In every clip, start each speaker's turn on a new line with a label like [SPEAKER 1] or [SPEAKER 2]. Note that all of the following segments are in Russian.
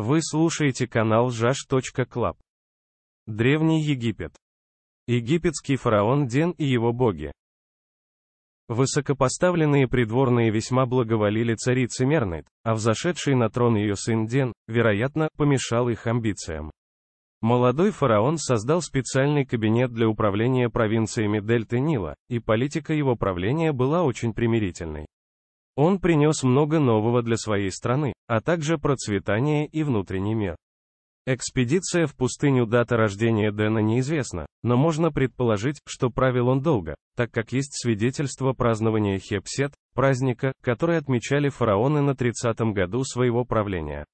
[SPEAKER 1] Вы слушаете канал jash.club. Древний Египет. Египетский фараон Ден и его боги. Высокопоставленные придворные весьма благоволили царице Мернет, а взошедший на трон ее сын Ден, вероятно, помешал их амбициям. Молодой фараон создал специальный кабинет для управления провинциями Дельты Нила, и политика его правления была очень примирительной. Он принес много нового для своей страны, а также процветание и внутренний мир. Экспедиция в пустыню дата рождения Дэна неизвестна, но можно предположить, что правил он долго, так как есть свидетельство празднования Хепсет, праздника, который отмечали фараоны на 30-м году своего правления.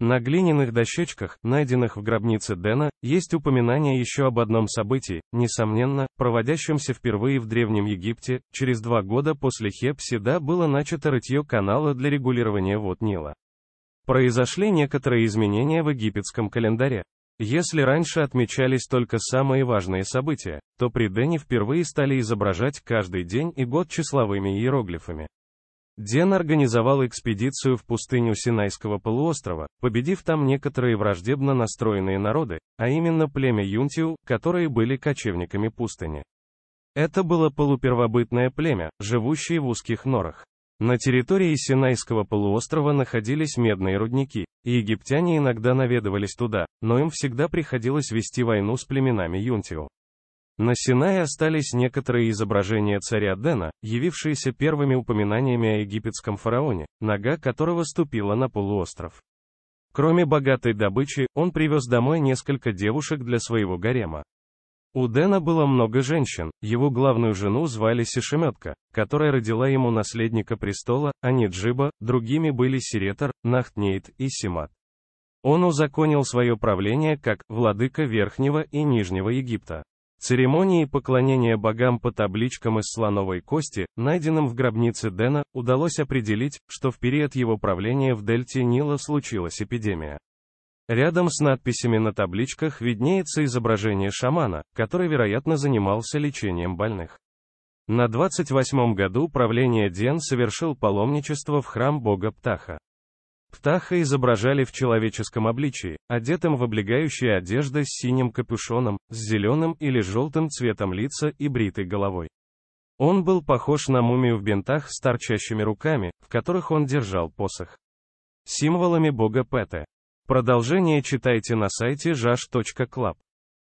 [SPEAKER 1] На глиняных дощечках, найденных в гробнице Дэна, есть упоминание еще об одном событии, несомненно, проводящемся впервые в Древнем Египте, через два года после Хепсида было начато рытье канала для регулирования вод Нила. Произошли некоторые изменения в египетском календаре. Если раньше отмечались только самые важные события, то при Дэне впервые стали изображать каждый день и год числовыми иероглифами. Ден организовал экспедицию в пустыню Синайского полуострова, победив там некоторые враждебно настроенные народы, а именно племя Юнтиу, которые были кочевниками пустыни. Это было полупервобытное племя, живущее в узких норах. На территории Синайского полуострова находились медные рудники, и египтяне иногда наведывались туда, но им всегда приходилось вести войну с племенами Юнтиу. На Синае остались некоторые изображения царя Дена, явившиеся первыми упоминаниями о египетском фараоне, нога которого ступила на полуостров. Кроме богатой добычи, он привез домой несколько девушек для своего гарема. У Дена было много женщин, его главную жену звали Сишеметка, которая родила ему наследника престола, а не Джиба, другими были Сиретор, Нахтнейт и Симат. Он узаконил свое правление как «владыка Верхнего и Нижнего Египта». Церемонии поклонения богам по табличкам из слоновой кости, найденным в гробнице Дэна, удалось определить, что в период его правления в дельте Нила случилась эпидемия. Рядом с надписями на табличках виднеется изображение шамана, который, вероятно, занимался лечением больных. На 28 году правление Ден совершил паломничество в храм бога Птаха. Птаха изображали в человеческом обличии, одетом в облегающие одежды с синим капюшоном, с зеленым или желтым цветом лица и бритой головой. Он был похож на мумию в бинтах с торчащими руками, в которых он держал посох. Символами бога Пэта. Продолжение читайте на сайте jash.club.